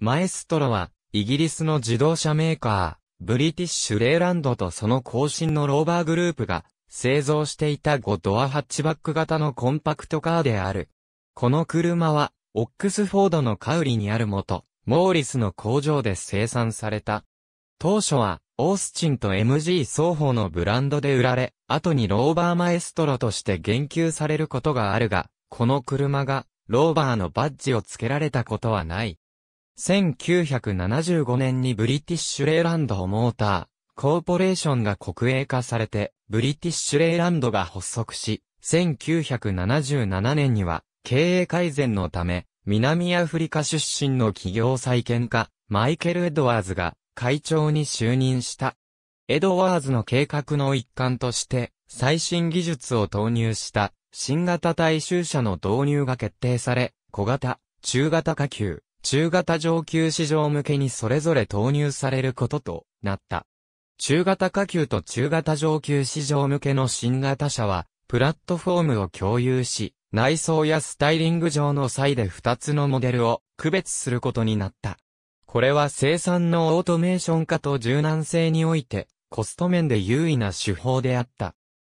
マエストロは、イギリスの自動車メーカー、ブリティッシュレーランドとその後進のローバーグループが、製造していた5ドアハッチバック型のコンパクトカーである。この車は、オックスフォードのカウリにある元、モーリスの工場で生産された。当初は、オースチンと MG 双方のブランドで売られ、後にローバーマエストロとして言及されることがあるが、この車が、ローバーのバッジを付けられたことはない。1975年にブリティッシュレイランドモーター、コーポレーションが国営化されて、ブリティッシュレイランドが発足し、1977年には、経営改善のため、南アフリカ出身の企業再建家、マイケル・エドワーズが会長に就任した。エドワーズの計画の一環として、最新技術を投入した新型大衆車の導入が決定され、小型、中型下級、中型上級市場向けにそれぞれ投入されることとなった。中型下級と中型上級市場向けの新型車は、プラットフォームを共有し、内装やスタイリング上の際で2つのモデルを区別することになった。これは生産のオートメーション化と柔軟性において、コスト面で優位な手法であった。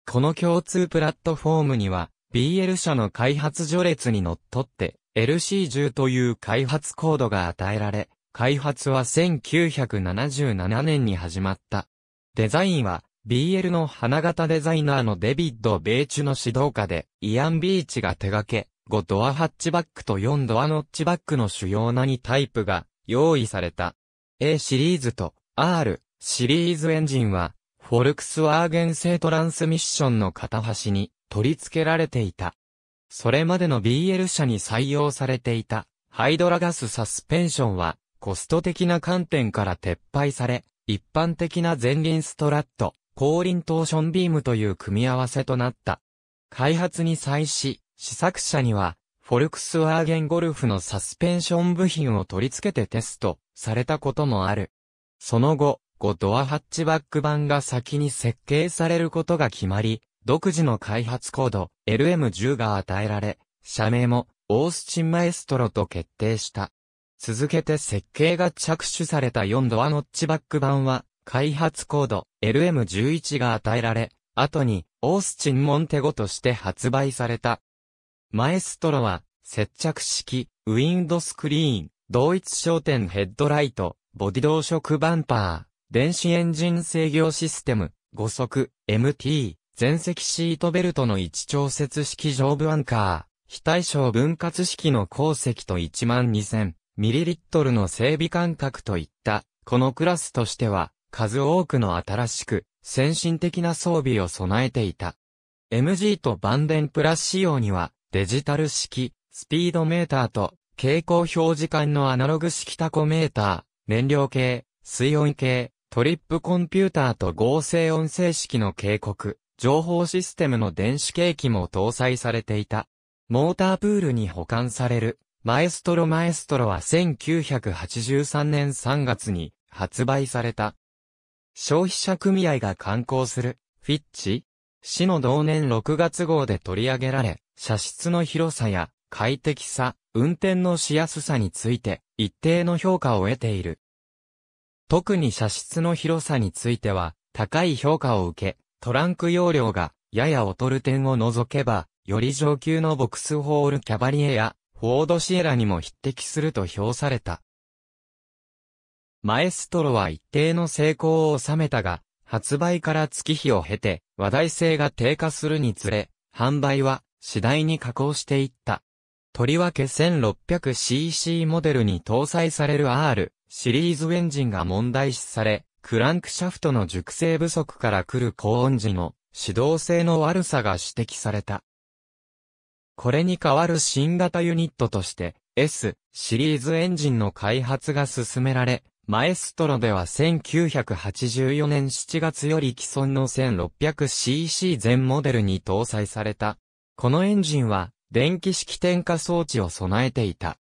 この共通プラットフォームには、BL 社の開発序列にのっとって、LC10 という開発コードが与えられ、開発は1977年に始まった。デザインは、BL の花形デザイナーのデビッド・ベイチュの指導下で、イアン・ビーチが手掛け、5ドアハッチバックと4ドアノッチバックの主要な2タイプが用意された。A シリーズと R シリーズエンジンは、フォルクスワーゲン製トランスミッションの片端に取り付けられていた。それまでの BL 社に採用されていた、ハイドラガスサスペンションは、コスト的な観点から撤廃され、一般的な前輪ストラット、後輪トーションビームという組み合わせとなった。開発に際し、試作車には、フォルクスワーゲンゴルフのサスペンション部品を取り付けてテストされたこともある。その後、5ドアハッチバック版が先に設計されることが決まり、独自の開発コード LM10 が与えられ、社名もオースチンマエストロと決定した。続けて設計が着手された4ドアノッチバック版は、開発コード LM11 が与えられ、後にオースチンモンテゴとして発売された。マエストロは、接着式、ウィンドスクリーン、同一焦点ヘッドライト、ボディ同色バンパー、電子エンジン制御システム、5速、MT、全席シートベルトの位置調節式上部アンカー、非対称分割式の鉱石と1 2 0 0 0ミリリットルの整備間隔といった、このクラスとしては、数多くの新しく、先進的な装備を備えていた。MG とバンデンプラス仕様には、デジタル式、スピードメーターと、蛍光表示管のアナログ式タコメーター、燃料系、水温計、トリップコンピューターと合成音声式の警告、情報システムの電子計器も搭載されていた。モータープールに保管される、マエストロマエストロは1983年3月に発売された。消費者組合が刊行する、フィッチ、市の同年6月号で取り上げられ、車室の広さや快適さ、運転のしやすさについて一定の評価を得ている。特に車室の広さについては高い評価を受け、トランク容量がやや劣る点を除けば、より上級のボックスホールキャバリエやフォードシエラにも匹敵すると評された。マエストロは一定の成功を収めたが、発売から月日を経て、話題性が低下するにつれ、販売は次第に下降していった。とりわけ 1600cc モデルに搭載される R シリーズエンジンが問題視され、クランクシャフトの熟成不足から来る高音時の指導性の悪さが指摘された。これに代わる新型ユニットとして S シリーズエンジンの開発が進められ、マエストロでは1984年7月より既存の 1600cc 全モデルに搭載された。このエンジンは電気式点火装置を備えていた。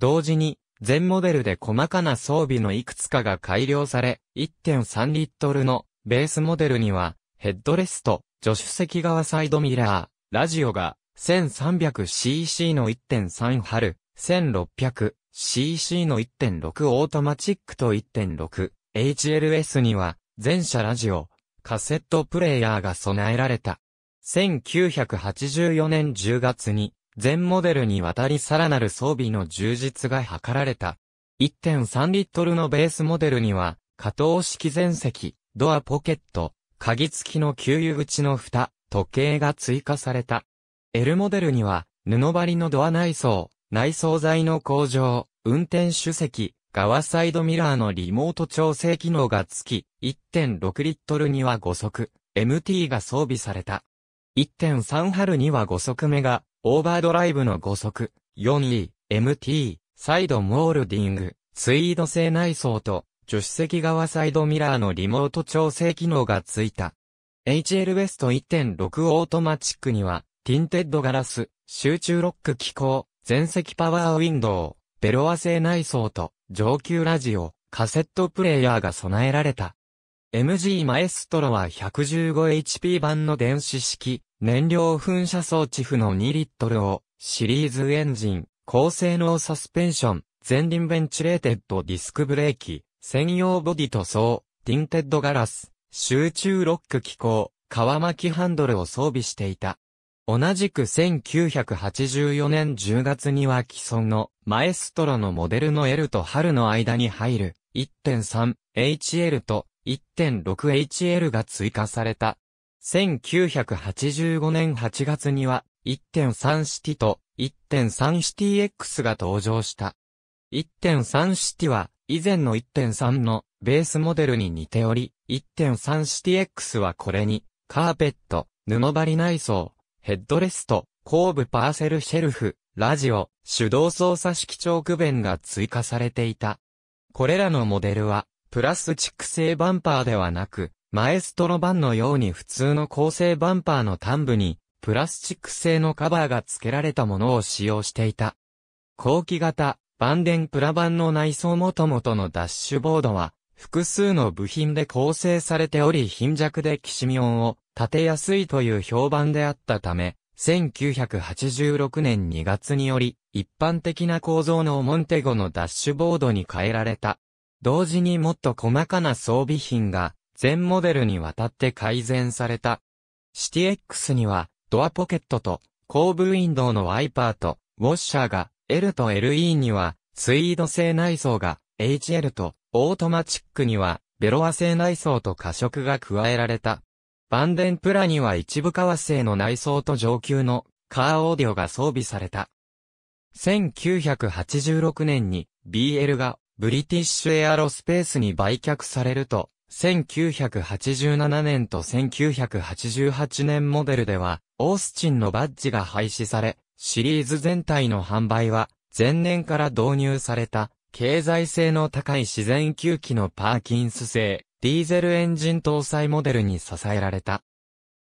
同時に全モデルで細かな装備のいくつかが改良され、1.3リットルのベースモデルには、ヘッドレスト、助手席側サイドミラー、ラジオが 1300cc の1.3春、1600cc の1.6オートマチックと 1.6HLS には、全車ラジオ、カセットプレイヤーが備えられた。1984年10月に、全モデルにわたりさらなる装備の充実が図られた。1.3リットルのベースモデルには、加藤式前席、ドアポケット、鍵付きの給油口の蓋、時計が追加された。L モデルには、布張りのドア内装、内装材の工場、運転手席、側サイドミラーのリモート調整機能が付き、1.6リットルには5速、MT が装備された。1.3春には5速目がオーバードライブの5速、4E、MT、サイドモールディング、ツイード製内装と、助手席側サイドミラーのリモート調整機能がついた。HL ベスト1.6オートマチックには、ティンテッドガラス、集中ロック機構、全席パワーウィンドウ、ベロア製内装と、上級ラジオ、カセットプレイヤーが備えられた。MG マエストロは 115HP 版の電子式、燃料噴射装置負の2リットルを、シリーズエンジン、高性能サスペンション、前輪ベンチレーテッドディスクブレーキ、専用ボディ塗装、ティンテッドガラス、集中ロック機構、皮巻きハンドルを装備していた。同じく1984年10月には既存のマエストロのモデルの L と春の間に入る 1.3HL と 1.6HL が追加された1985年8月には、1.3シティと1.3シティ X が登場した。1.3シティは、以前の1.3のベースモデルに似ており、1.3シティ X はこれに、カーペット、布張り内装、ヘッドレスト、後部パーセルシェルフ、ラジオ、手動操作式長区弁が追加されていた。これらのモデルは、プラスチック製バンパーではなく、マエストロ版のように普通の構成バンパーの端部に、プラスチック製のカバーが付けられたものを使用していた。後期型、バンデンプラ版の内装元々のダッシュボードは、複数の部品で構成されており貧弱でキシミオンを立てやすいという評判であったため、1986年2月により、一般的な構造のモンテゴのダッシュボードに変えられた。同時にもっと細かな装備品が全モデルにわたって改善された。シティ X には、ドアポケットと、後部ウィンドウのワイパーと、ウォッシャーが、L と LE には、ツイード製内装が、HL と、オートマチックには、ベロア製内装と過色が加えられた。バンデンプラには一部革製の内装と上級のカーオーディオが装備された。1986年に BL がブリティッシュエアロスペースに売却されると、1987年と1988年モデルでは、オースチンのバッジが廃止され、シリーズ全体の販売は、前年から導入された、経済性の高い自然吸気のパーキンス製、ディーゼルエンジン搭載モデルに支えられた。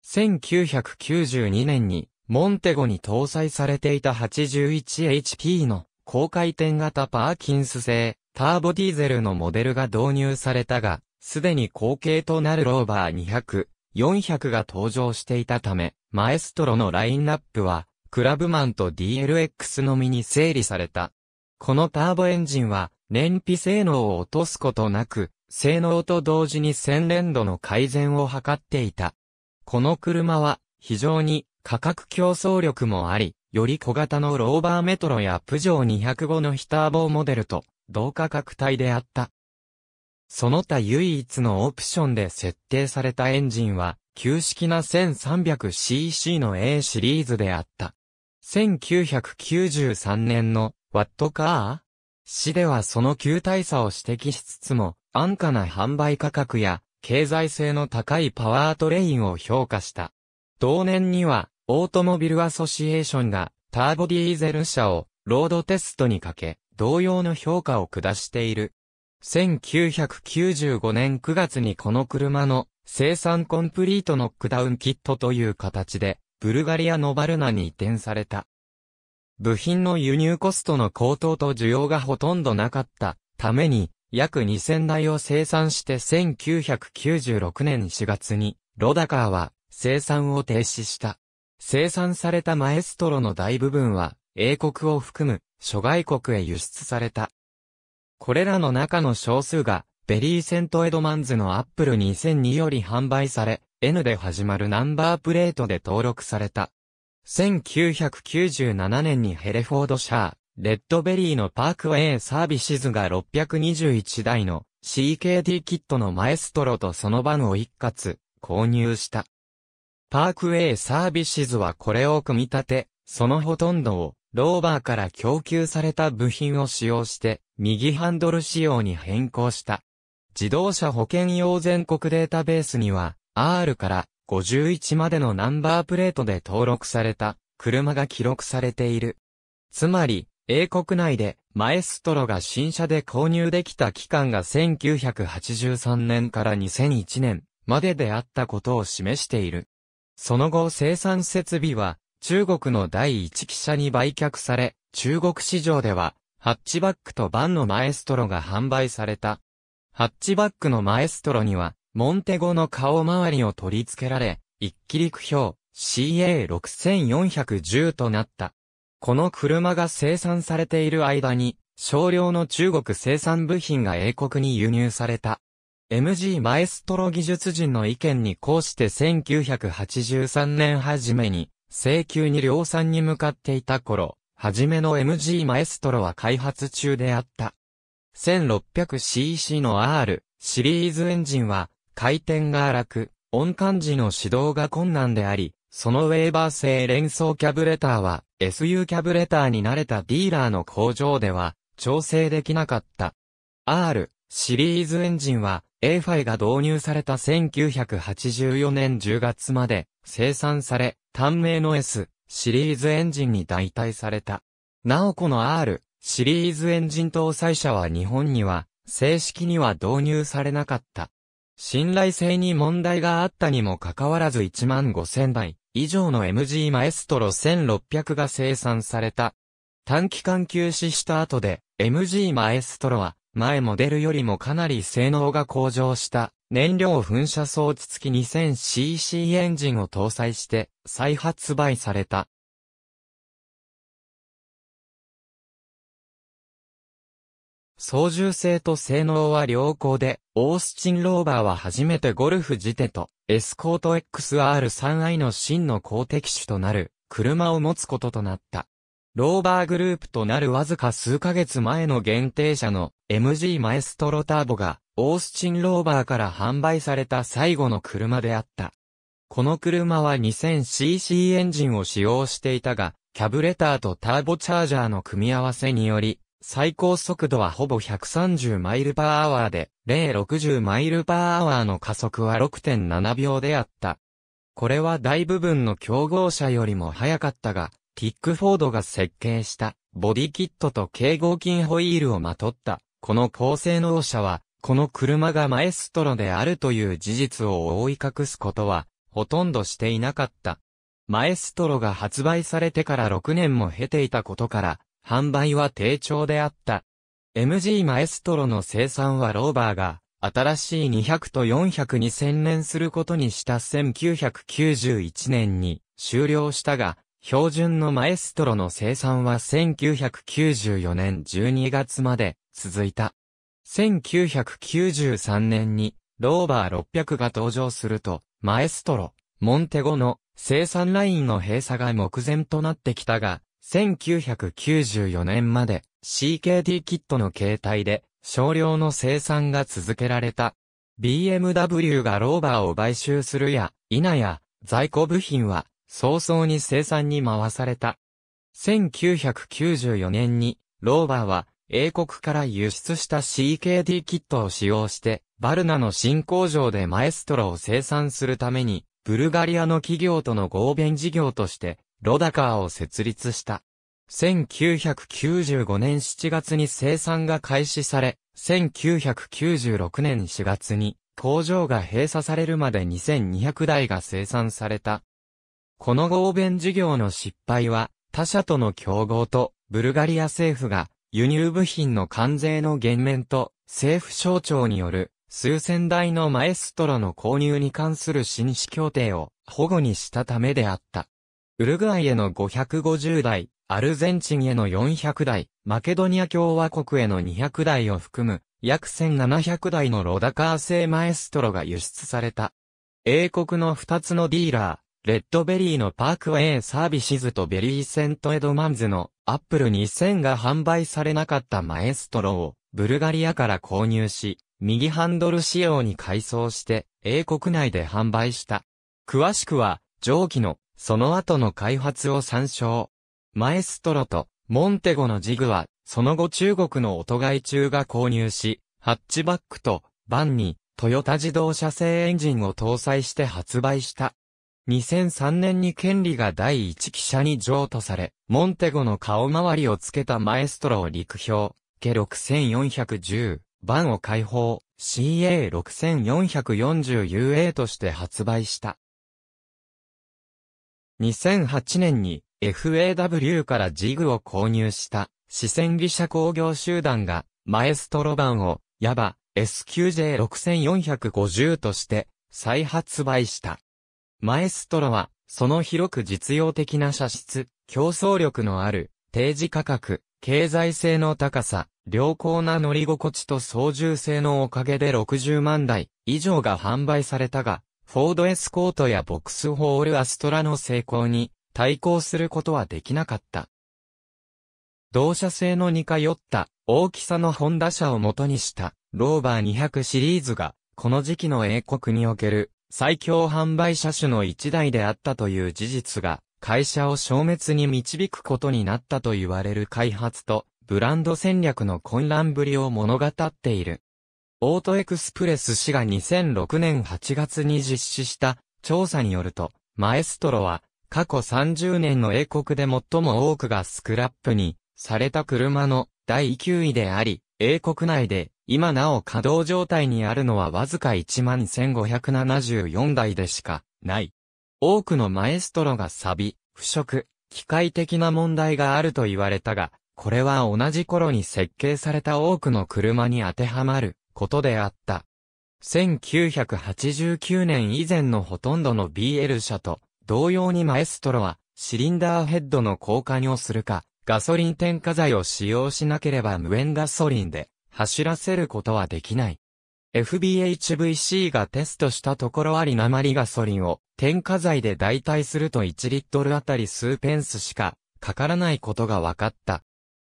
1992年に、モンテゴに搭載されていた 81HP の高回転型パーキンス製ターボディーゼルのモデルが導入されたが、すでに後継となるローバー200、400が登場していたため、マエストロのラインナップは、クラブマンと DLX のみに整理された。このターボエンジンは、燃費性能を落とすことなく、性能と同時に洗練度の改善を図っていた。この車は、非常に価格競争力もあり、より小型のローバーメトロやプジョー205の非ターボモデルと同価格帯であった。その他唯一のオプションで設定されたエンジンは、旧式な 1300cc の A シリーズであった。1993年のワットカー市ではその旧体差を指摘しつつも、安価な販売価格や経済性の高いパワートレインを評価した。同年には、オートモビルアソシエーションがターボディーゼル車をロードテストにかけ、同様の評価を下している。1995年9月にこの車の生産コンプリートノックダウンキットという形で、ブルガリアのバルナに移転された。部品の輸入コストの高騰と需要がほとんどなかったために、約2000台を生産して1996年4月に、ロダカーは生産を停止した。生産されたマエストロの大部分は、英国を含む諸外国へ輸出された。これらの中の少数が、ベリーセントエドマンズのアップル2002より販売され、N で始まるナンバープレートで登録された。1997年にヘレフォードシャー、レッドベリーのパークウェイサービシズが621台の CKD キットのマエストロとその場のを一括購入した。パークウェイサービシズはこれを組み立て、そのほとんどをローバーから供給された部品を使用して、右ハンドル仕様に変更した。自動車保険用全国データベースには、R から51までのナンバープレートで登録された、車が記録されている。つまり、英国内で、マエストロが新車で購入できた期間が1983年から2001年までであったことを示している。その後生産設備は中国の第一記者に売却され、中国市場では、ハッチバックとバンのマエストロが販売された。ハッチバックのマエストロには、モンテゴの顔周りを取り付けられ、一気陸標 CA6410 となった。この車が生産されている間に、少量の中国生産部品が英国に輸入された。MG マエストロ技術人の意見に抗して1983年初めに、請求に量産に向かっていた頃、はじめの MG マエストロは開発中であった。1600cc の R シリーズエンジンは回転が荒く、音感時の指導が困難であり、そのウェーバー製連想キャブレターは SU キャブレターに慣れたディーラーの工場では調整できなかった。R シリーズエンジンは A5 が導入された1984年10月まで生産され、短命の S シリーズエンジンに代替された。なおこの R シリーズエンジン搭載車は日本には正式には導入されなかった。信頼性に問題があったにもかかわらず1万5000台以上の MG マエストロ1600が生産された。短期間休止した後で MG マエストロは前モデルよりもかなり性能が向上した燃料噴射装置付き 2000cc エンジンを搭載して再発売された。操縦性と性能は良好で、オースチン・ローバーは初めてゴルフジテとエスコート XR3i の真の公的種となる車を持つこととなった。ローバーグループとなるわずか数ヶ月前の限定車の MG マエストロターボが、オースチン・ローバーから販売された最後の車であった。この車は 2000cc エンジンを使用していたが、キャブレターとターボチャージャーの組み合わせにより、最高速度はほぼ130マイルパーアワーで、060マイルパーアワーの加速は6.7秒であった。これは大部分の競合車よりも速かったが、ティックフォードが設計した、ボディキットと警合金ホイールをまとった、この高性能車は、この車がマエストロであるという事実を覆い隠すことは、ほとんどしていなかった。マエストロが発売されてから6年も経ていたことから、販売は低調であった。MG マエストロの生産はローバーが、新しい200と400に専念することにした1991年に終了したが、標準のマエストロの生産は1994年12月まで続いた。1993年に、ローバー600が登場すると、マエストロ、モンテゴの生産ラインの閉鎖が目前となってきたが、1994年まで CKD キットの形態で少量の生産が続けられた。BMW がローバーを買収するや、否や、在庫部品は早々に生産に回された。1994年に、ローバーは英国から輸出した CKD キットを使用して、バルナの新工場でマエストロを生産するために、ブルガリアの企業との合弁事業として、ロダカーを設立した。1995年7月に生産が開始され、1996年4月に工場が閉鎖されるまで2200台が生産された。この合弁事業の失敗は他社との競合とブルガリア政府が輸入部品の関税の減免と、政府省庁による、数千台のマエストロの購入に関する紳士協定を保護にしたためであった。ウルグアイへの550台、アルゼンチンへの400台、マケドニア共和国への200台を含む、約1700台のロダカー製マエストロが輸出された。英国の2つのディーラー、レッドベリーのパークウェイサービシズとベリーセントエドマンズのアップル2000が販売されなかったマエストロをブルガリアから購入し、右ハンドル仕様に改装して英国内で販売した。詳しくは上記のその後の開発を参照。マエストロとモンテゴのジグはその後中国の音外中が購入し、ハッチバックとバンにトヨタ自動車製エンジンを搭載して発売した。2003年に権利が第一記者に譲渡され、モンテゴの顔周りをつけたマエストロを陸評、計6410番を解放、CA6440UA として発売した。2008年に FAW からジグを購入した四川技者工業集団がマエストロ版をヤバ SQJ6450 として再発売した。マエストロは、その広く実用的な車室、競争力のある、定時価格、経済性の高さ、良好な乗り心地と操縦性のおかげで60万台以上が販売されたが、フォードエスコートやボックスホールアストラの成功に対抗することはできなかった。同社製の似通った大きさのホンダ車を元にしたローバー200シリーズが、この時期の英国における最強販売車種の一台であったという事実が、会社を消滅に導くことになったと言われる開発と、ブランド戦略の混乱ぶりを物語っている。オートエクスプレス氏が2006年8月に実施した調査によると、マエストロは過去30年の英国で最も多くがスクラップにされた車の第9位であり、英国内で今なお稼働状態にあるのはわずか11,574台でしかない。多くのマエストロが錆ビ、腐食、機械的な問題があると言われたが、これは同じ頃に設計された多くの車に当てはまることであった。1989年以前のほとんどの BL 車と同様にマエストロはシリンダーヘッドの交換をするか、ガソリン添加剤を使用しなければ無塩ガソリンで走らせることはできない。FBHVC がテストしたところあり鉛ガソリンを添加剤で代替すると1リットルあたり数ペンスしかかからないことが分かった。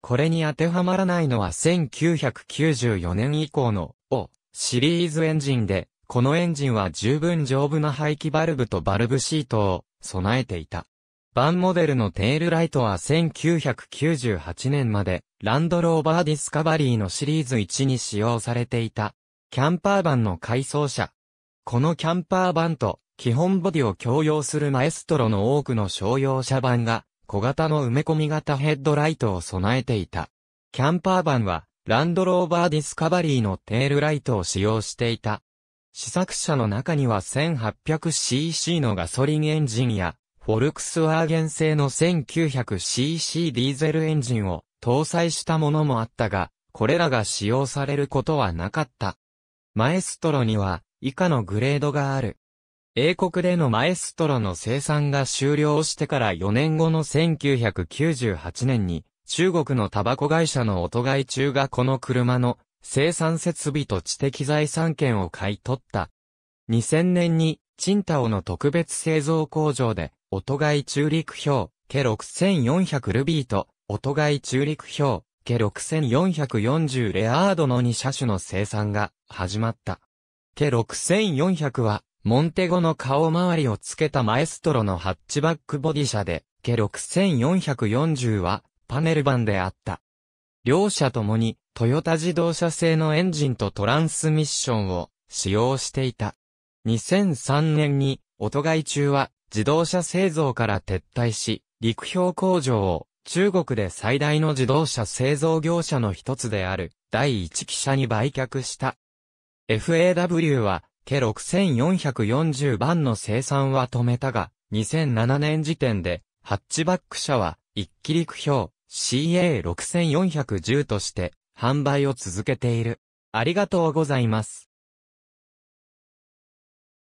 これに当てはまらないのは1994年以降の O シリーズエンジンで、このエンジンは十分丈夫な排気バルブとバルブシートを備えていた。バンモデルのテールライトは1998年まで、ランドローバーディスカバリーのシリーズ1に使用されていた、キャンパーバンの改装車。このキャンパーバンと、基本ボディを共用するマエストロの多くの商用車版が、小型の埋め込み型ヘッドライトを備えていた。キャンパーバンは、ランドローバーディスカバリーのテールライトを使用していた。試作車の中には 1800cc のガソリンエンジンやフォルクスワーゲン製の 1900cc ディーゼルエンジンを搭載したものもあったが、これらが使用されることはなかった。マエストロには以下のグレードがある。英国でのマエストロの生産が終了してから4年後の1998年に、中国のタバコ会社の音外い中がこの車の生産設備と知的財産権を買い取った。2000年に、チンタオの特別製造工場で音外中陸表、ケ6400ルビーと、音外中陸表、ケ6440レアードの2車種の生産が始まった。ケ6400は、モンテゴの顔周りをつけたマエストロのハッチバックボディ車で、ケ6440は、パネル版であった。両車ともに、トヨタ自動車製のエンジンとトランスミッションを使用していた。2003年に、音外中は、自動車製造から撤退し、陸標工場を中国で最大の自動車製造業者の一つである第一汽車に売却した。FAW は計6440番の生産は止めたが、2007年時点でハッチバック車は一気陸標 CA6410 として販売を続けている。ありがとうございます。